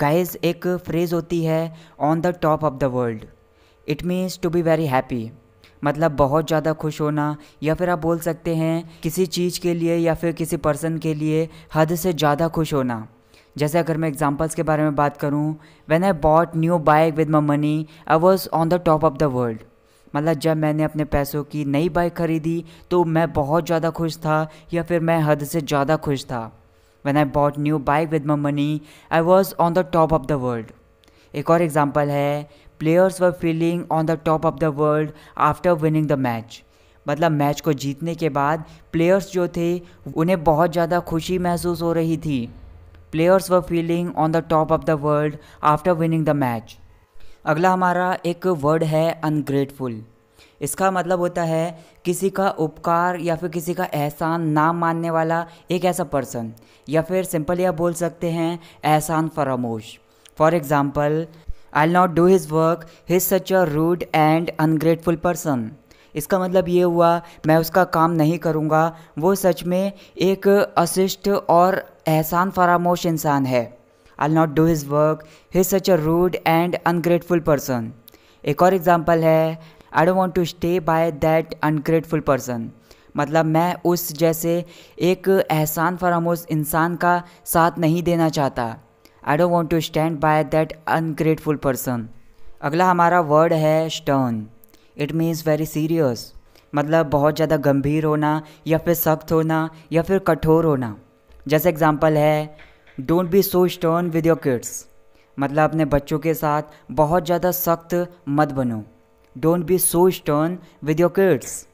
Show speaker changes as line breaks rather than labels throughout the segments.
guys एक phrase होती है on the top of the world it means to be very happy मतलब बहुत ज़्यादा खुश होना या फिर आप बोल सकते हैं किसी चीज़ के लिए या फिर किसी पर्सन के लिए हद से ज़्यादा खुश होना जैसे अगर मैं एग्जांपल्स के बारे में बात करूं when I bought new bike with my money I was on the top of the world मतलब जब मैंने अपने पैसों की नई बाइक खरीदी तो मैं बहुत ज़्यादा खुश था या फिर मैं हद से ज़्यादा खुश था when I bought new bike with my money I was on the top of the world एक और एग्जाम्पल है players were feeling on the top of the world after winning the match मतलब मैच को जीतने के बाद players जो थे उन्हें बहुत ज़्यादा खुशी महसूस हो रही थी players were feeling on the top of the world after winning the match अगला हमारा एक वर्ड है अनग्रेटफुल इसका मतलब होता है किसी का उपकार या फिर किसी का एहसान ना मानने वाला एक ऐसा पर्सन या फिर सिंपल या बोल सकते हैं एहसान फरामोश for example I not do his work his such a rude and ungrateful person इसका मतलब ये हुआ मैं उसका काम नहीं करूँगा वो सच में एक अशिष्ट और एहसान फरामोश इंसान है I not do his work his such a rude and ungrateful person एक और एग्ज़ाम्पल है I don't want to stay by that ungrateful person मतलब मैं उस जैसे एक एहसान फरामोश इंसान का साथ नहीं देना चाहता I don't want to stand by that ungrateful person अगला हमारा वर्ड है stern it means very serious मतलब बहुत ज़्यादा गंभीर होना या फिर सख्त होना या फिर कठोर होना जैसे एग्जाम्पल है don't be so stern with your kids मतलब अपने बच्चों के साथ बहुत ज़्यादा सख्त मत बनो don't be so stern with your kids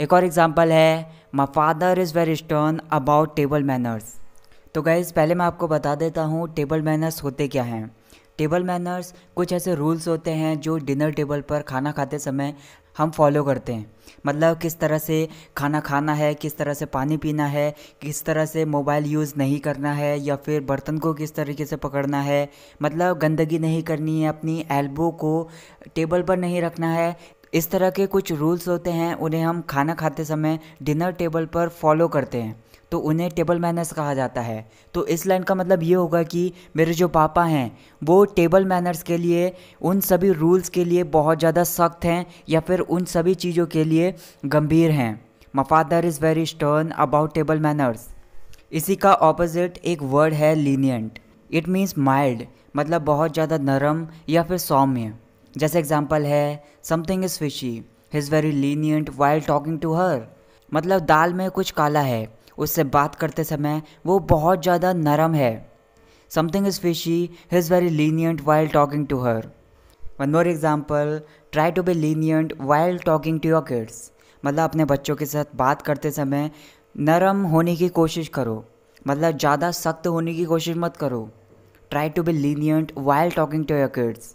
एक और एग्जाम्पल है my father is very stern about table manners तो गैस पहले मैं आपको बता देता हूँ टेबल मैनर्स होते क्या हैं टेबल मैनर्स कुछ ऐसे रूल्स होते हैं जो डिनर टेबल पर खाना खाते समय हम फॉलो करते हैं मतलब किस तरह से खाना खाना है किस तरह से पानी पीना है किस तरह से मोबाइल यूज़ नहीं करना है या फिर बर्तन को किस तरीके से पकड़ना है मतलब गंदगी नहीं करनी है अपनी एल्बो को टेबल पर नहीं रखना है इस तरह के कुछ रूल्स होते हैं उन्हें हम खाना खाते समय डिनर टेबल पर फॉलो करते हैं तो उन्हें टेबल मैनर्स कहा जाता है तो इस लाइन का मतलब ये होगा कि मेरे जो पापा हैं वो टेबल मैनर्स के लिए उन सभी रूल्स के लिए बहुत ज़्यादा सख्त हैं या फिर उन सभी चीज़ों के लिए गंभीर हैं my father is very stern about table manners इसी का ऑपोजिट एक वर्ड है लीनियंट इट मीन्स माइल्ड मतलब बहुत ज़्यादा नरम या फिर सौम्य जैसे एग्जाम्पल है something is fishy is very lenient while talking to her मतलब दाल में कुछ काला है उससे बात करते समय वो बहुत ज़्यादा नरम है something is fishy he is very lenient while talking to her one more example try to be lenient while talking to your kids मतलब अपने बच्चों के साथ बात करते समय नरम होने की कोशिश करो मतलब ज़्यादा सख्त होने की कोशिश मत करो try to be lenient while talking to your kids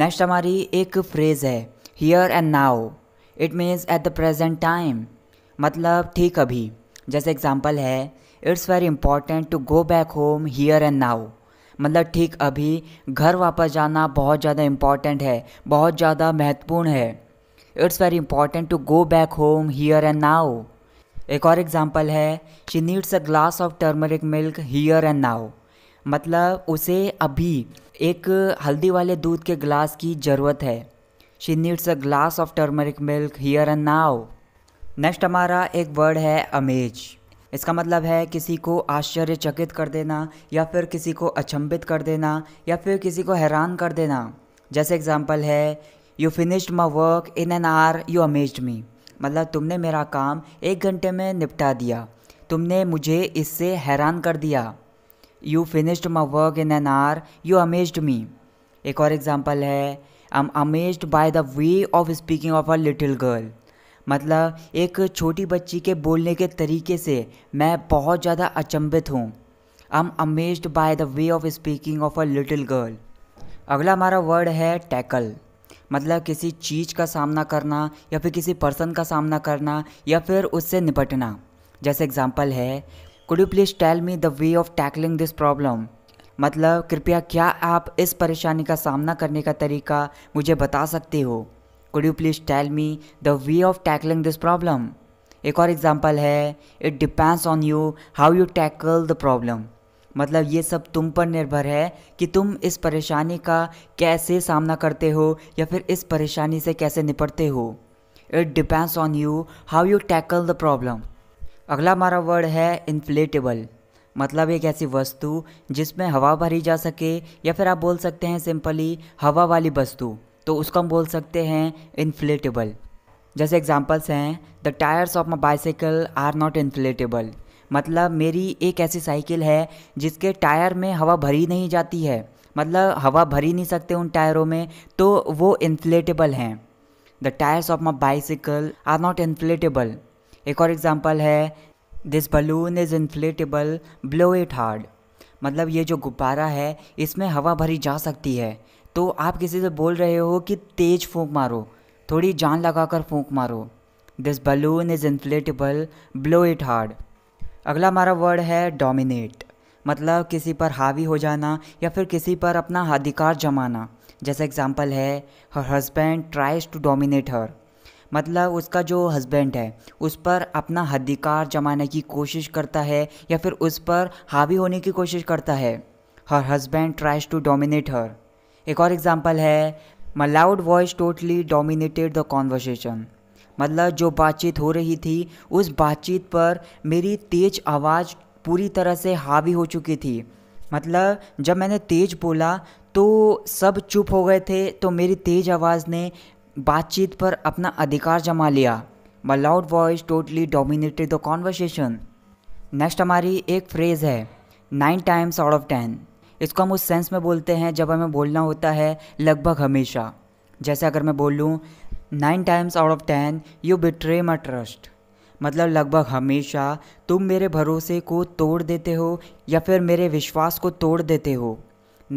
next हमारी एक फ्रेज़ है here and now it means at the present time मतलब ठीक अभी जैसे एग्जाम्पल है it's very important to go back home here and now मतलब ठीक अभी घर वापस जाना बहुत ज़्यादा इम्पॉर्टेंट है बहुत ज़्यादा महत्वपूर्ण है it's very important to go back home here and now एक और एग्जाम्पल है she needs a glass of turmeric milk here and now मतलब उसे अभी एक हल्दी वाले दूध के ग्लास की ज़रूरत है she needs a glass of turmeric milk here and now next हमारा एक वर्ड है अमेज इसका मतलब है किसी को आश्चर्यचकित कर देना या फिर किसी को अचंभित कर देना या फिर किसी को हैरान कर देना जैसे एग्जाम्पल है you finished my work in an hour you amazed me मतलब तुमने मेरा काम एक घंटे में निपटा दिया तुमने मुझे इससे हैरान कर दिया you finished my work in an hour you amazed me एक और एग्ज़ाम्पल है I am amazed by the way of speaking of a little girl मतलब एक छोटी बच्ची के बोलने के तरीके से मैं बहुत ज़्यादा अचंभित हूँ I am amazed by the way of speaking of a little girl अगला हमारा वर्ड है टैकल मतलब किसी चीज़ का सामना करना या फिर किसी पर्सन का सामना करना या फिर उससे निपटना जैसे एग्जाम्पल है could you please tell me the way of tackling this problem मतलब कृपया क्या आप इस परेशानी का सामना करने का तरीका मुझे बता सकते हो could you please tell me the way of tackling this problem एक और एग्जाम्पल है it depends on you how you tackle the problem मतलब ये सब तुम पर निर्भर है कि तुम इस परेशानी का कैसे सामना करते हो या फिर इस परेशानी से कैसे निपटते हो it depends on you how you tackle the problem अगला हमारा वर्ड है इन्फ्लेटेबल मतलब एक ऐसी वस्तु जिसमें हवा भरी जा सके या फिर आप बोल सकते हैं सिंपली हवा वाली वस्तु तो उसको हम बोल सकते हैं इन्फ्लेटेबल जैसे एग्जाम्पल्स हैं the tyres of my bicycle are not inflatable मतलब मेरी एक ऐसी साइकिल है जिसके टायर में हवा भरी नहीं जाती है मतलब हवा भरी नहीं सकते उन टायरों में तो वो इन्फ्लेटेबल हैं the tyres of my bicycle are not inflatable एक और एग्जाम्पल है this balloon is inflatable blow it hard मतलब ये जो गुब्बारा है इसमें हवा भरी जा सकती है तो आप किसी से बोल रहे हो कि तेज फूंक मारो थोड़ी जान लगाकर फूंक मारो this balloon is inflatable blow it hard अगला हमारा वर्ड है डोमिनेट मतलब किसी पर हावी हो जाना या फिर किसी पर अपना अधिकार जमाना जैसे एग्जाम्पल है her husband tries to dominate her मतलब उसका जो हस्बैंड है उस पर अपना अधिकार जमाने की कोशिश करता है या फिर उस पर हावी होने की कोशिश करता है her husband tries to dominate her एक और एग्जाम्पल है my loud voice totally dominated the conversation मतलब जो बातचीत हो रही थी उस बातचीत पर मेरी तेज आवाज़ पूरी तरह से हावी हो चुकी थी मतलब जब मैंने तेज बोला तो सब चुप हो गए थे तो मेरी तेज आवाज़ ने बातचीत पर अपना अधिकार जमा लिया my loud voice totally dominated the conversation next हमारी एक फ्रेज़ है nine times out of ten इसको हम उस सेंस में बोलते हैं जब हमें बोलना होता है लगभग हमेशा जैसे अगर मैं बोलूँ nine times out of ten you betray my trust मतलब लगभग हमेशा तुम मेरे भरोसे को तोड़ देते हो या फिर मेरे विश्वास को तोड़ देते हो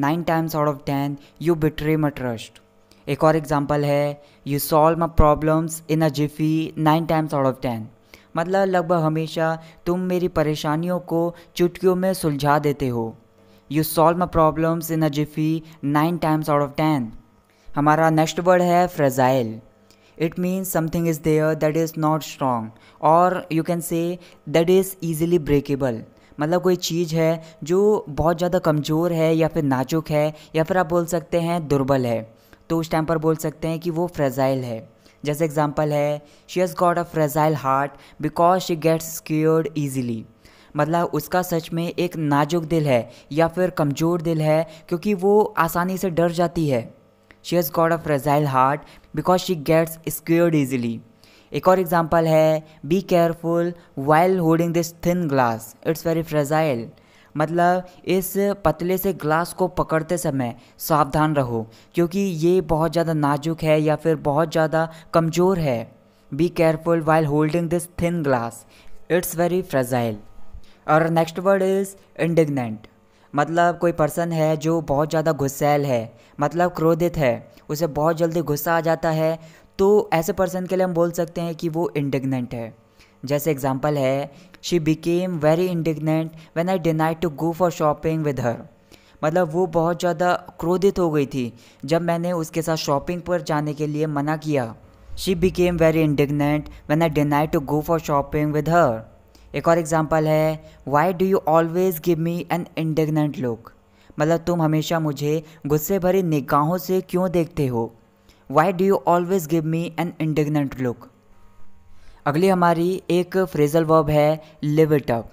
nine times out of ten you betray my trust एक और एग्जाम्पल है you solve my problems in a jiffy nine times out of ten मतलब लगभग हमेशा तुम मेरी परेशानियों को चुटकियों में सुलझा देते हो you solve my problems in a jiffy nine times out of ten हमारा नेक्स्ट वर्ड है fragile it means something is there that is not strong और you can say that is easily breakable मतलब कोई चीज़ है जो बहुत ज़्यादा कमज़ोर है या फिर नाजुक है या फिर आप बोल सकते हैं दुर्बल है तो उस टाइम पर बोल सकते हैं कि वो फ्रेजाइल है जैसे एग्जाम्पल है she has got a fragile heart because she gets scared easily मतलब उसका सच में एक नाजुक दिल है या फिर कमज़ोर दिल है क्योंकि वो आसानी से डर जाती है she has got a fragile heart because she gets scared easily एक और एग्जाम्पल है be careful while holding this thin glass it's very fragile मतलब इस पतले से ग्लास को पकड़ते समय सावधान रहो क्योंकि ये बहुत ज़्यादा नाजुक है या फिर बहुत ज़्यादा कमज़ोर है be careful while holding this thin glass it's very fragile और नेक्स्ट वर्ड इज़ इंडिग्नेंट मतलब कोई पर्सन है जो बहुत ज़्यादा गुस्सैल है मतलब क्रोधित है उसे बहुत जल्दी गुस्सा आ जाता है तो ऐसे पर्सन के लिए हम बोल सकते हैं कि वो इंडिग्नेंट है जैसे एग्जाम्पल है she became very indignant when I denied to go for shopping with her मतलब वो बहुत ज़्यादा क्रोधित हो गई थी जब मैंने उसके साथ शॉपिंग पर जाने के लिए मना किया she became very indignant when I denied to go for shopping with her एक और एग्ज़ाम्पल है why do you always give me an indignant look मतलब तुम हमेशा मुझे गुस्से भरी निगाहों से क्यों देखते हो why do you always give me an indignant look अगली हमारी एक फ्रेजल वर्ब है लिव इट अप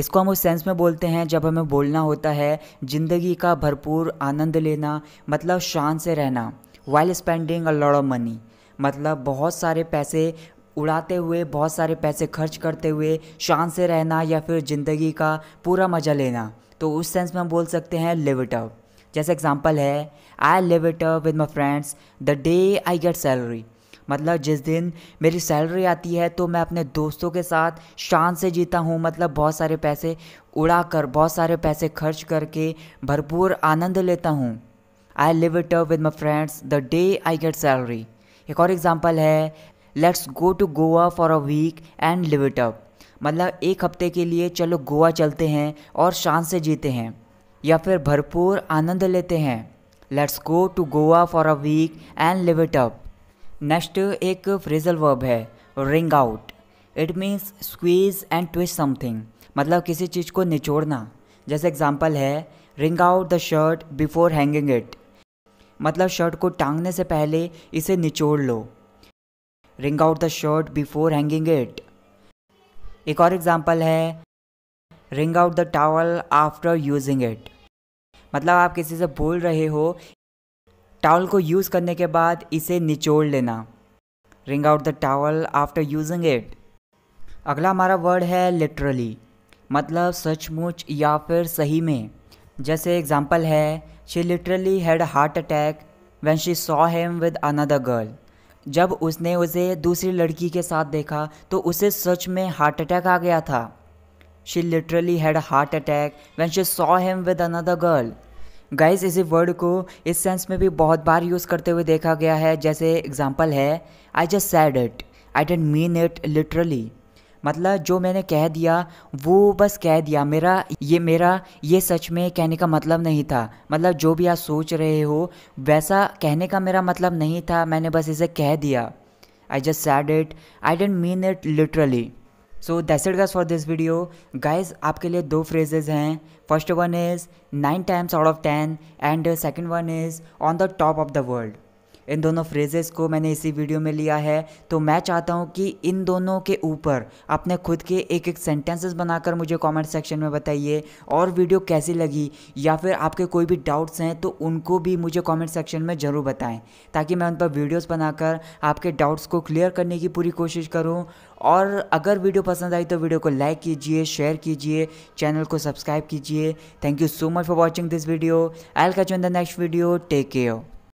इसको हम उस सेंस में बोलते हैं जब हमें बोलना होता है ज़िंदगी का भरपूर आनंद लेना मतलब शान से रहना while spending a lot of money मतलब बहुत सारे पैसे उड़ाते हुए बहुत सारे पैसे खर्च करते हुए शान से रहना या फिर ज़िंदगी का पूरा मज़ा लेना तो उस सेंस में हम बोल सकते हैं लिव इट अप जैसे एग्जाम्पल है I live it up with my friends the day I get salary मतलब जिस दिन मेरी सैलरी आती है तो मैं अपने दोस्तों के साथ शान से जीता हूँ मतलब बहुत सारे पैसे उड़ा कर बहुत सारे पैसे खर्च करके भरपूर आनंद लेता हूँ I live it up with my friends the day I get salary एक और एग्ज़ाम्पल है let's go to Goa for a weekend live it up मतलब एक हफ्ते के लिए चलो गोवा चलते हैं और शान से जीते हैं या फिर भरपूर आनंद लेते हैं let's go to Goa for a weekend live it up next एक फ्रेजल वर्ब है wring out it means squeeze and twist something मतलब किसी चीज़ को निचोड़ना जैसे एग्जाम्पल है wring out the shirt before hanging it मतलब शर्ट को टांगने से पहले इसे निचोड़ लो wring out the shirt before hanging it एक और एग्जाम्पल है wring out the towel after using it मतलब आप किसी से बोल रहे हो टावल को यूज़ करने के बाद इसे निचोड़ लेना wring out the towel after using it अगला हमारा वर्ड है लिटरली मतलब सचमुच या फिर सही में जैसे एग्जाम्पल है she literally had heart attack when she saw him with another girl जब उसने उसे दूसरी लड़की के साथ देखा तो उसे सच में हार्ट अटैक आ गया था she literally had heart attack when she saw him with another girl guys इसी वर्ड को इस सेंस में भी बहुत बार यूज़ करते हुए देखा गया है जैसे एग्जाम्पल है I just said it I didn't mean it literally मतलब जो मैंने कह दिया वो बस कह दिया मेरा ये मेरा ये सच में कहने का मतलब नहीं था मतलब जो भी आप सोच रहे हो वैसा कहने का मेरा मतलब नहीं था मैंने बस इसे कह दिया I just said it I didn't mean it literally so that's it guys for this video guys आपके लिए दो फ्रेजेज हैं first one is nine times out of ten and second one is on the top of the world इन दोनों phrases को मैंने इसी video में लिया है तो मैं चाहता हूँ कि इन दोनों के ऊपर अपने खुद के एक एक सेंटेंसेस बनाकर मुझे कमेंट सेक्शन में बताइए और वीडियो कैसी लगी या फिर आपके कोई भी डाउट्स हैं तो उनको भी मुझे कमेंट सेक्शन में ज़रूर बताएं ताकि मैं उन पर वीडियोस बनाकर आपके डाउट्स को क्लियर करने की पूरी कोशिश करूं और अगर वीडियो पसंद आई तो वीडियो को लाइक कीजिए शेयर कीजिए चैनल को सब्सक्राइब कीजिए thank you so much for watching this video I'll catch in the next video take care